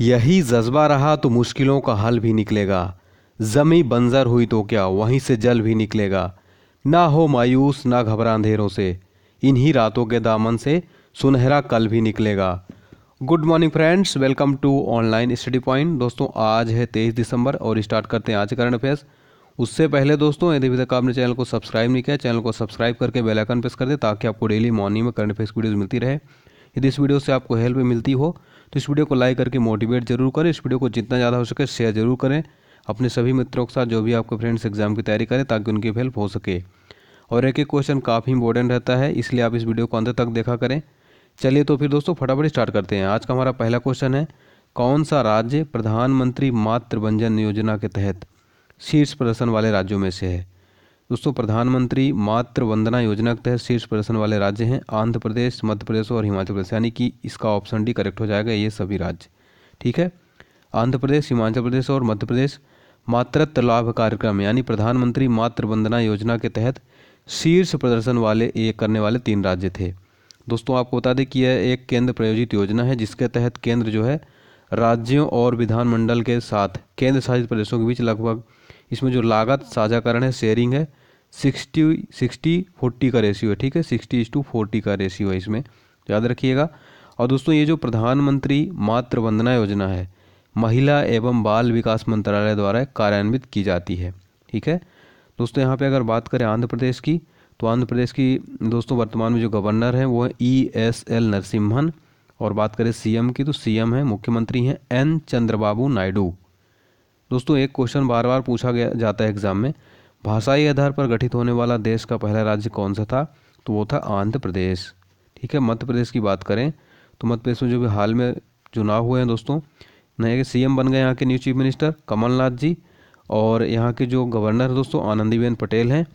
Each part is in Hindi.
यही जज्बा रहा तो मुश्किलों का हल भी निकलेगा जमी बंजर हुई तो क्या वहीं से जल भी निकलेगा ना हो मायूस ना घबरा अंधेरों से इन्हीं रातों के दामन से सुनहरा कल भी निकलेगा good morning friends welcome to online study point दोस्तों आज है तेईस दिसंबर और स्टार्ट करते हैं आज करंट अफेयर्स उससे पहले दोस्तों यदि अभी तक आपने चैनल को सब्सक्राइब नहीं किया चैनल को सब्सक्राइब करके बेल आइकन प्रेस कर दे ताकि आपको डेली मॉर्निंग में करंट अफेयर्स वीडियोज़ मिलती रहे यदि इस वीडियो से आपको हेल्प मिलती हो तो इस वीडियो को लाइक करके मोटिवेट जरूर करें इस वीडियो को जितना ज़्यादा हो सके शेयर जरूर करें अपने सभी मित्रों के साथ जो भी आपके फ्रेंड्स एग्जाम की तैयारी करें ताकि उनकी हेल्प हो सके और एक एक क्वेश्चन काफ़ी इंपॉर्टेंट रहता है इसलिए आप इस वीडियो को अंत तक देखा करें चलिए तो फिर दोस्तों फटाफट स्टार्ट करते हैं आज का हमारा पहला क्वेश्चन है कौन सा राज्य प्रधानमंत्री मातृ योजना के तहत शीर्ष प्रदर्शन वाले राज्यों में से है दोस्तों प्रधानमंत्री मातृ वंदना योजना के तहत शीर्ष प्रदर्शन वाले राज्य हैं आंध्र प्रदेश मध्य प्रदेश और हिमाचल प्रदेश यानी कि इसका ऑप्शन डी करेक्ट हो जाएगा ये सभी राज्य ठीक है आंध्र प्रदेश हिमाचल प्रदेश और मध्य प्रदेश मातृत्व लाभ कार्यक्रम यानी प्रधानमंत्री मातृ वंदना योजना के तहत शीर्ष प्रदर्शन वाले ये करने वाले तीन राज्य थे दोस्तों आपको बता दें कि यह एक केंद्र प्रायोजित योजना है जिसके तहत केंद्र जो है राज्यों और विधानमंडल के साथ केंद्र शासित प्रदेशों के बीच लगभग इसमें जो लागत साझाकरण है शेयरिंग है सिक्सटी सिक्सटी फोर्टी का रेशियो है ठीक है सिक्सटी इज टू फोर्टी का रेशियो है इसमें याद रखिएगा और दोस्तों ये जो प्रधानमंत्री मातृ वंदना योजना है महिला एवं बाल विकास मंत्रालय द्वारा कार्यान्वित की जाती है ठीक है दोस्तों यहाँ पे अगर बात करें आंध्र प्रदेश की तो आंध्र प्रदेश की दोस्तों वर्तमान में जो गवर्नर हैं वो है ई एस एल नरसिम्हन और बात करें सीएम की तो सीएम है मुख्यमंत्री हैं एन चंद्रबाबू नायडू दोस्तों एक क्वेश्चन बार बार पूछा गया जाता है एग्जाम में भाषाई आधार पर गठित होने वाला देश का पहला राज्य कौन सा था तो वो था आंध्र प्रदेश ठीक है मध्य प्रदेश की बात करें तो मध्य प्रदेश में जो भी हाल में चुनाव हुए हैं दोस्तों नए सीएम बन गए यहाँ के new chief minister Kamal Nath ji और यहाँ के जो गवर्नर दोस्तों आनंदीबेन पटेल हैं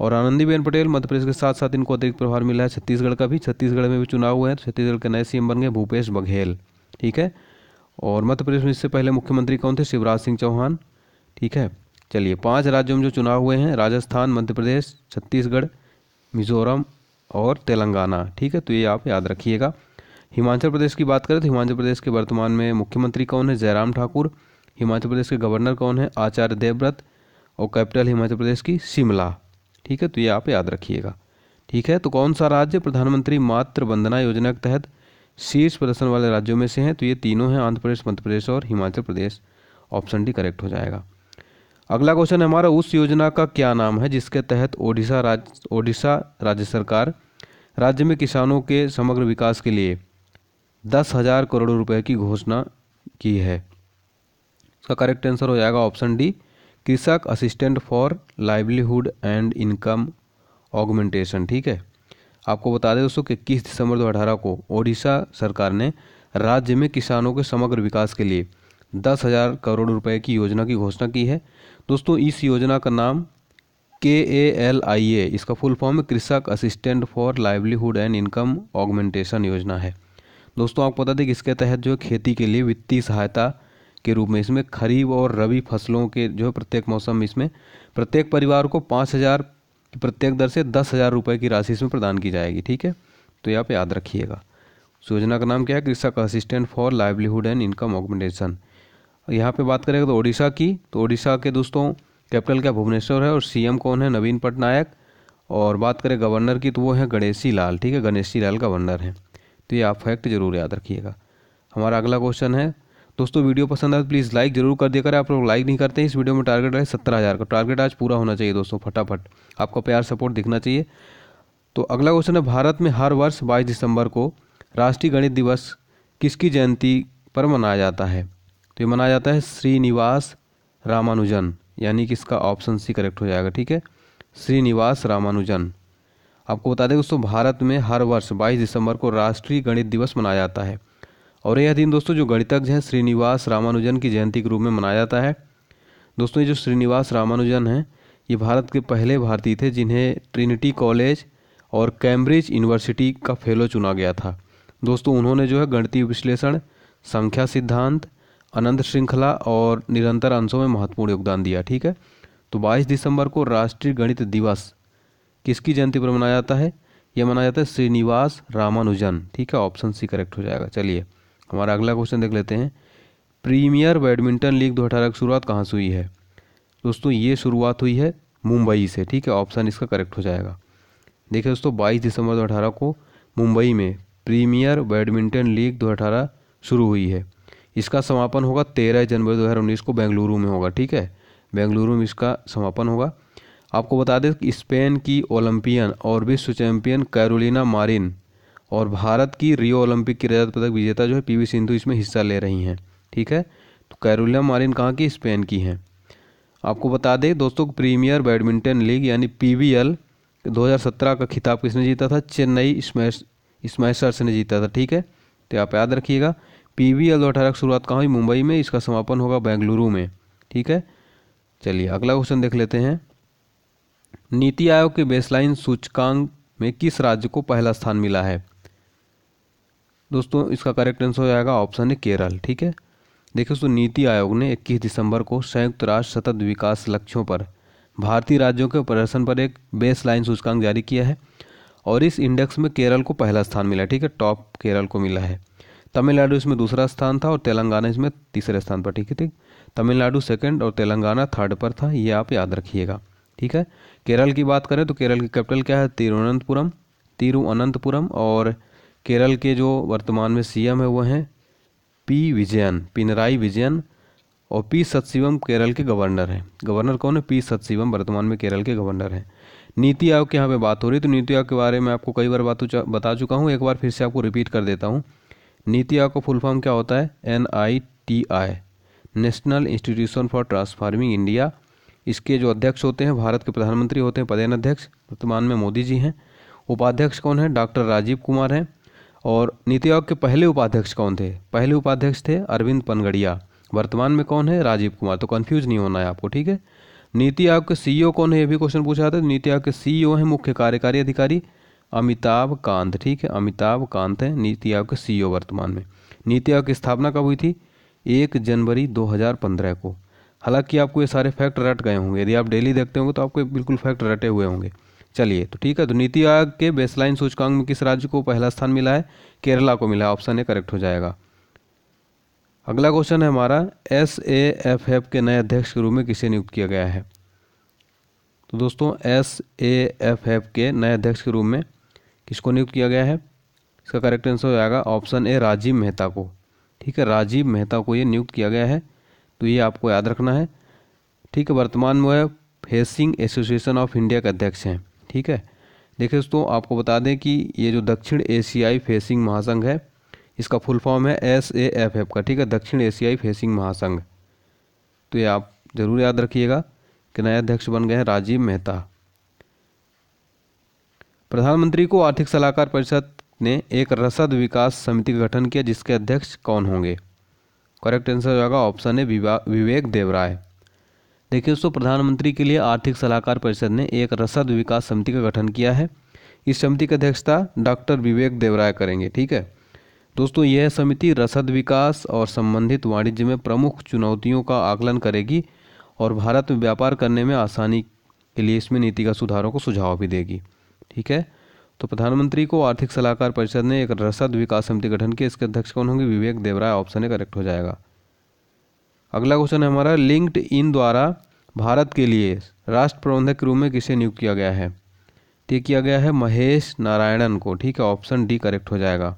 और आनंदीबेन पटेल मध्य प्रदेश के साथ साथ इनको अतिरिक्त प्रभार मिला है छत्तीसगढ़ का भी छत्तीसगढ़ में भी चुनाव हुए हैं तो छत्तीसगढ़ के नए सीएम बन गए भूपेश बघेल ठीक है और मध्य प्रदेश में इससे पहले मुख्यमंत्री कौन थे शिवराज सिंह चौहान ठीक है चलिए पांच राज्यों में जो चुनाव हुए हैं राजस्थान मध्य प्रदेश छत्तीसगढ़ मिजोरम और तेलंगाना ठीक है तो ये आप याद रखिएगा हिमाचल प्रदेश की बात करें तो हिमाचल प्रदेश के वर्तमान में मुख्यमंत्री कौन है जयराम ठाकुर हिमाचल प्रदेश के गवर्नर कौन है आचार्य देवव्रत और कैपिटल हिमाचल प्रदेश की शिमला ठीक है तो ये आप याद रखिएगा ठीक है तो कौन सा राज्य प्रधानमंत्री मातृ वंदना योजना के तहत शीर्ष प्रदर्शन वाले राज्यों में से हैं तो ये तीनों हैं आंध्र प्रदेश मध्य प्रदेश और Himachal Pradesh option D correct हो जाएगा अगला क्वेश्चन हमारा उस योजना का क्या नाम है जिसके तहत ओडिशा राज्य ओडिशा राज्य सरकार राज्य में किसानों के समग्र विकास के लिए दस हज़ार करोड़ रुपए की घोषणा की है इसका करेक्ट आंसर हो जाएगा option D Krushak assistant for livelihood and income augmentation ठीक है आपको बता दें दोस्तों कि इक्कीस दिसंबर दो को ओडिशा सरकार ने राज्य में किसानों के समग्र विकास के लिए दस हज़ार करोड़ रुपए की योजना की घोषणा की है दोस्तों इस योजना का नाम के ए एल आई ए इसका फुल फॉर्म है Krushak assistant for livelihood and income augmentation योजना है दोस्तों आपको बता दें कि इसके तहत जो खेती के लिए वित्तीय सहायता के रूप में इसमें खरीफ और रबी फसलों के जो है प्रत्येक मौसम में इसमें प्रत्येक परिवार को पाँच हज़ार प्रत्येक दर से दस हज़ार रुपये की राशि इसमें प्रदान की जाएगी ठीक है तो यहाँ पे याद रखिएगा उस योजना का नाम क्या है Krushak assistant for livelihood and income augmentation यहाँ पे बात करेंगे तो ओडिशा की तो ओडिशा के दोस्तों कैपिटल क्या भुवनेश्वर है और सीएम कौन है नवीन पटनायक और बात करें गवर्नर की तो वो है गणेशी लाल ठीक है गणेशी लाल गवर्नर हैं तो ये आप फैक्ट जरूर याद रखिएगा हमारा अगला क्वेश्चन है दोस्तों वीडियो पसंद आए तो प्लीज़ लाइक जरूर कर दिया करें आप लोग लाइक नहीं करते इस वीडियो में टारगेट है सत्तर हज़ार का टारगेट आज पूरा होना चाहिए दोस्तों फटाफट आपका प्यार सपोर्ट दिखना चाहिए तो अगला क्वेश्चन है भारत में हर वर्ष बाईस दिसंबर को राष्ट्रीय गणित दिवस किसकी जयंती पर मनाया जाता है तो ये मनाया जाता है श्रीनिवास रामानुजन यानी कि इसका ऑप्शन सी करेक्ट हो जाएगा ठीक है श्रीनिवास रामानुजन आपको बता दें दोस्तों भारत में हर वर्ष 22 दिसंबर को राष्ट्रीय गणित दिवस मनाया जाता है और यह दिन दोस्तों जो गणितज्ञ हैं श्रीनिवास रामानुजन की जयंती के रूप में मनाया जाता है दोस्तों ये जो श्रीनिवास रामानुजन हैं ये भारत के पहले भारतीय थे जिन्हें ट्रिनिटी कॉलेज और कैम्ब्रिज यूनिवर्सिटी का फेलो चुना गया था दोस्तों उन्होंने जो है गणितीय विश्लेषण संख्या सिद्धांत अनंत श्रृंखला और निरंतर अंशों में महत्वपूर्ण योगदान दिया ठीक है तो 22 दिसंबर को राष्ट्रीय गणित दिवस किसकी जयंती पर मनाया जाता है यह मनाया जाता है श्रीनिवास रामानुजन ठीक है ऑप्शन सी करेक्ट हो जाएगा चलिए हमारा अगला क्वेश्चन देख लेते हैं प्रीमियर बैडमिंटन लीग दो हज़ार की शुरुआत कहाँ से हुई है दोस्तों ये शुरुआत हुई है मुंबई से ठीक है ऑप्शन इसका करेक्ट हो जाएगा देखिए दोस्तों बाईस दिसंबर दो अठारह को मुंबई में प्रीमियर बैडमिंटन लीग दो अठारह शुरू हुई है इसका समापन होगा तेरह जनवरी दो हज़ार उन्नीस को बेंगलुरु में होगा ठीक है बेंगलुरु में इसका समापन होगा आपको बता दें कि स्पेन की ओलंपियन और विश्व चैंपियन कैरोलिना मारिन और भारत की रियो ओलंपिक की रजत पदक विजेता जो है पीवी सिंधु इसमें हिस्सा ले रही हैं ठीक है तो कैरोलिना मारिन कहाँ की स्पेन की हैं आपको बता दें दोस्तों प्रीमियर बैडमिंटन लीग यानी पी वी एल दो हज़ार सत्रह का खिताब किसने जीता था चेन्नई स्मैश स्मैशर्स ने जीता था ठीक है तो आप याद रखिएगा पी वी एल दो अठारह की शुरुआत कहाँ हुई मुंबई में इसका समापन होगा बेंगलुरु में ठीक है चलिए अगला क्वेश्चन देख लेते हैं नीति आयोग के बेसलाइन सूचकांक में किस राज्य को पहला स्थान मिला है दोस्तों इसका करेक्ट आंसर हो जाएगा ऑप्शन है केरल ठीक है देखिए दोस्तों नीति आयोग ने 21 दिसंबर को संयुक्त राष्ट्र सतत विकास लक्ष्यों पर भारतीय राज्यों के प्रदर्शन पर एक बेस लाइन सूचकांक जारी किया है और इस इंडेक्स में केरल को पहला स्थान मिला ठीक है टॉप केरल को मिला है तमिलनाडु इसमें दूसरा स्थान था और तेलंगाना इसमें तीसरे स्थान पर ठीक है ठीक तमिलनाडु सेकेंड और तेलंगाना थर्ड पर था ये आप याद रखिएगा ठीक है केरल की बात करें तो केरल की कैपिटल क्या है तिरुवनंतपुरम तिरुअनंतपुरम और केरल के जो वर्तमान में सीएम है वो हैं पी विजयन पिनराई विजयन और पी सतशिवम केरल के गवर्नर हैं गवर्नर कौन है पी सतशिवम वर्तमान में केरल के गवर्नर हैं नीति आयोग के यहाँ पे बात हो रही है तो नीति आयोग के बारे में आपको कई बार बात बता चुका हूँ एक बार फिर से आपको रिपीट कर देता हूँ नीति आयोग का फुल फॉर्म क्या होता है N I T I national institution for transforming India इसके जो अध्यक्ष होते हैं भारत के प्रधानमंत्री होते हैं पदेन अध्यक्ष वर्तमान में मोदी जी हैं उपाध्यक्ष कौन है डॉक्टर राजीव कुमार हैं और नीति आयोग के पहले उपाध्यक्ष कौन थे पहले उपाध्यक्ष थे अरविंद पनगड़िया वर्तमान में कौन है राजीव कुमार तो कन्फ्यूज नहीं होना है आपको ठीक है नीति आयोग के सीईओ e कौन है ये भी क्वेश्चन पूछा था नीति आयोग के सीईओ e हैं मुख्य कार्यकारी अधिकारी अमिताभ कांत ठीक है अमिताभ कांत है नीति आयोग के सीईओ e वर्तमान में नीति आयोग की स्थापना कब हुई थी एक जनवरी 2015 को हालांकि आपको ये सारे फैक्ट रट गए होंगे यदि आप डेली देखते होंगे तो आपको बिल्कुल फैक्ट रटे हुए होंगे चलिए तो ठीक है तो नीति आयोग के बेसलाइन सूचकांक में किस राज्य को पहला स्थान मिला है केरला को मिला है ऑप्शन ए करेक्ट हो जाएगा अगला क्वेश्चन है हमारा एस ए एफ एफ के नए अध्यक्ष के रूप में किसे नियुक्त किया गया है तो दोस्तों एस ए एफ एफ के नए अध्यक्ष के रूप में किसको नियुक्त किया गया है इसका करेक्ट आंसर हो जाएगा ऑप्शन ए राजीव मेहता को ठीक है राजीव मेहता को ये नियुक्त किया गया है तो ये आपको याद रखना है ठीक है वर्तमान में वह फेसिंग एसोसिएशन ऑफ इंडिया के अध्यक्ष हैं ठीक है देखिए दोस्तों आपको बता दें कि ये जो दक्षिण एशियाई फेसिंग महासंघ है इसका फुल फॉर्म है एस ए एफ एफ का ठीक है दक्षिण एशियाई फेसिंग महासंघ तो ये आप ज़रूर याद रखिएगा कि नया अध्यक्ष बन गए हैं राजीव मेहता प्रधानमंत्री को आर्थिक सलाहकार परिषद ने एक रसद विकास समिति का गठन किया जिसके अध्यक्ष कौन होंगे करेक्ट आंसर होगा ऑप्शन है विवेक देवराय देखिए दोस्तों प्रधानमंत्री के लिए आर्थिक सलाहकार परिषद ने एक रसद विकास समिति का गठन किया है इस समिति की अध्यक्षता डॉक्टर विवेक देवराय करेंगे ठीक है दोस्तों यह समिति रसद विकास और संबंधित वाणिज्य में प्रमुख चुनौतियों का आकलन करेगी और भारत में व्यापार करने में आसानी के लिए इसमें नीतिगत सुधारों को सुझाव भी देगी ठीक है तो प्रधानमंत्री को आर्थिक सलाहकार परिषद ने एक रसद विकास समिति गठन किया इसके अध्यक्ष कौन होंगे विवेक देवराय ऑप्शन है करेक्ट हो जाएगा अगला क्वेश्चन है हमारा लिंक्ड इन द्वारा भारत के लिए राष्ट्र प्रबंधक के रूप में किसे नियुक्त किया गया है तो किया गया है महेश नारायणन को ठीक है ऑप्शन डी करेक्ट हो जाएगा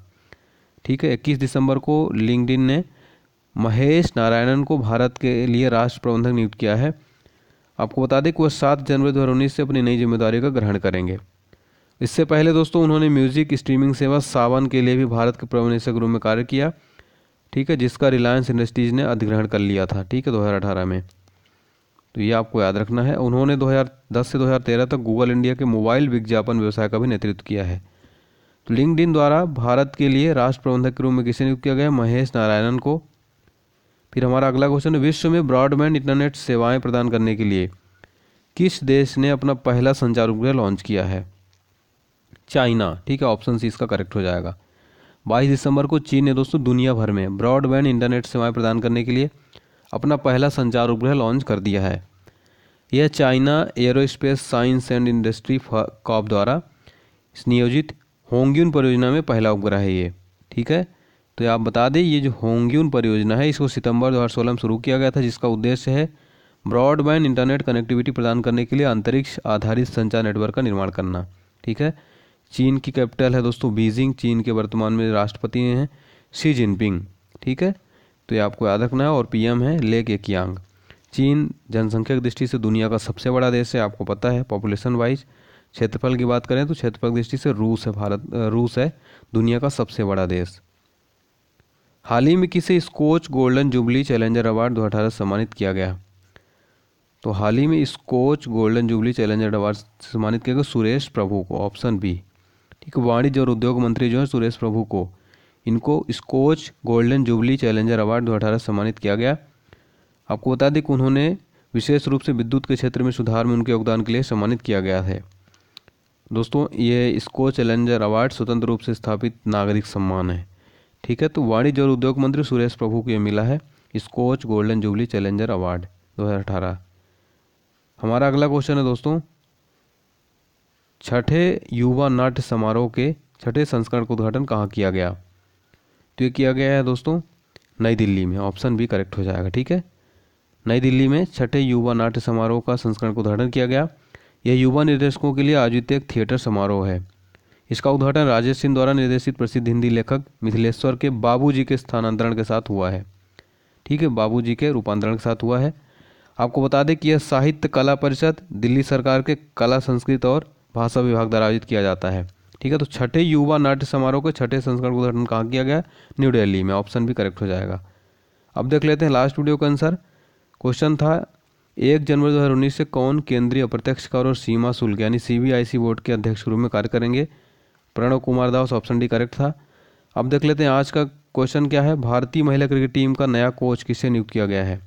ठीक है इक्कीस दिसंबर को लिंक्ड ने महेश नारायणन को भारत के लिए राष्ट्र प्रबंधक नियुक्त किया है आपको बता दें कि वह सात जनवरी दो हज़ार उन्नीस से अपनी नई जिम्मेदारी का ग्रहण करेंगे इससे पहले दोस्तों उन्होंने म्यूजिक स्ट्रीमिंग सेवा सावन के लिए भी भारत के प्रबंध निदेशक रूप में कार्य किया ठीक है जिसका रिलायंस इंडस्ट्रीज़ ने अधिग्रहण कर लिया था ठीक है दो में तो ये आपको याद रखना है उन्होंने 2010 से 2013 तक गूगल इंडिया के मोबाइल विज्ञापन व्यवसाय का भी नेतृत्व किया है तो लिंकड द्वारा भारत के लिए राष्ट्र प्रबंधक के रूप में किसे नियुक्त किया गया महेश नारायणन को फिर हमारा अगला क्वेश्चन है विश्व में ब्रॉडबैंड इंटरनेट सेवाएं प्रदान करने के लिए किस देश ने अपना पहला संचार उपग्रह लॉन्च किया है चाइना ठीक है ऑप्शन सी इसका करेक्ट हो जाएगा 22 दिसंबर को चीन ने दोस्तों दुनिया भर में ब्रॉडबैंड इंटरनेट सेवाएं प्रदान करने के लिए अपना पहला संचार उपग्रह लॉन्च कर दिया है यह China aerospace science and industry corp द्वारा नियोजित होंग्यून परियोजना में पहला उपग्रह है ये ठीक है तो आप बता दें ये जो होंग्यून परियोजना है इसको सितंबर दो में शुरू किया गया था जिसका उद्देश्य है ब्रॉडबैंड इंटरनेट कनेक्टिविटी प्रदान करने के लिए अंतरिक्ष आधारित संचार नेटवर्क का निर्माण करना ठीक है चीन की कैपिटल है दोस्तों बीजिंग चीन के वर्तमान में राष्ट्रपति हैं शी जिनपिंग ठीक है तो ये आपको याद रखना है और पीएम है ले के कियांग चीन जनसंख्या दृष्टि से दुनिया का सबसे बड़ा देश है आपको पता है पॉपुलेशन वाइज क्षेत्रफल की बात करें तो क्षेत्रफल की दृष्टि से रूस है भारत रूस है दुनिया का सबसे बड़ा देश हाल ही में किसे Skoch golden jubilee challenger award दो सम्मानित किया गया तो हाल ही में Skoch golden jubilee challenger award सम्मानित किया गया सुरेश प्रभु को ऑप्शन बी एक वाणिज्य और उद्योग मंत्री जो है सुरेश प्रभु को इनको Skoch golden jubilee challenger award दो सम्मानित किया गया आपको बता दें कि उन्होंने विशेष रूप से विद्युत के क्षेत्र में सुधार में उनके योगदान के लिए सम्मानित किया गया है दोस्तों ये इसको चैलेंजर अवार्ड स्वतंत्र रूप से स्थापित नागरिक सम्मान है ठीक है तो वाणिज्य और उद्योग मंत्री सुरेश प्रभु को ये मिला है Skoch golden jubilee challenger award 2018 हमारा अगला क्वेश्चन है दोस्तों छठे युवा नाट्य समारोह के छठे संस्करण का उद्घाटन कहाँ किया गया तो ये किया गया है दोस्तों नई दिल्ली में ऑप्शन भी करेक्ट हो जाएगा ठीक है नई दिल्ली में छठे युवा नाट्य समारोह का संस्करण का उद्घाटन किया गया यह युवा निर्देशकों के लिए आयोजित एक थिएटर समारोह है इसका उद्घाटन राजेश सिंह द्वारा निर्देशित प्रसिद्ध हिंदी लेखक मिथिलेश्वर के बाबूजी के स्थानांतरण के साथ हुआ है ठीक है बाबूजी के रूपांतरण के साथ हुआ है आपको बता दें कि यह साहित्य कला परिषद दिल्ली सरकार के कला संस्कृत और भाषा विभाग द्वारा आयोजित किया जाता है ठीक है तो छठे युवा नाट्य समारोह के छठे संस्करण का उद्घाटन कहाँ किया गया न्यू दिल्ली में ऑप्शन भी करेक्ट हो जाएगा अब देख लेते हैं लास्ट वीडियो का आंसर क्वेश्चन था एक जनवरी दो हज़ार उन्नीस से कौन केंद्रीय अप्रत्यक्ष कर और सीमा शुल्क यानी सीबीआईसी बोर्ड के अध्यक्ष रूप में कार्य करेंगे Pranav Kumar Das option D correct था अब देख लेते हैं आज का क्वेश्चन क्या है भारतीय महिला क्रिकेट टीम का नया कोच किसे नियुक्त किया गया है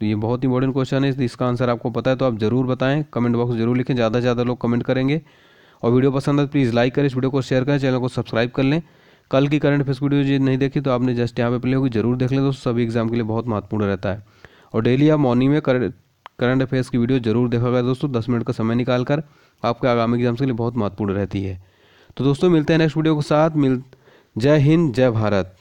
तो ये बहुत इंपॉर्टेंट क्वेश्चन है इसका आंसर आपको पता है तो आप ज़रूर बताएं कमेंट बॉक्स जरूर लिखें ज़्यादा से ज़्यादा लोग कमेंट करेंगे और वीडियो पसंद है तो प्लीज़ लाइक करें इस वीडियो को शेयर करें चैनल को सब्सक्राइब कर लें कल की करंट अफेयर्स वीडियो जी नहीं देखी तो आपने जस्ट यहाँ पे प्ले होगी जरूर देख लें दोस्तों सभी एग्जाम के लिए बहुत महत्वपूर्ण रहता है और डेली आप मॉर्निंग में करंट अफेयर्स की वीडियो जरूर देखा करें दोस्तों दस मिनट का समय निकाल कर आपके आगामी एग्जाम्स के लिए बहुत महत्वपूर्ण रहती है तो दोस्तों मिलते हैं नेक्स्ट वीडियो के साथ मिल जय हिंद जय भारत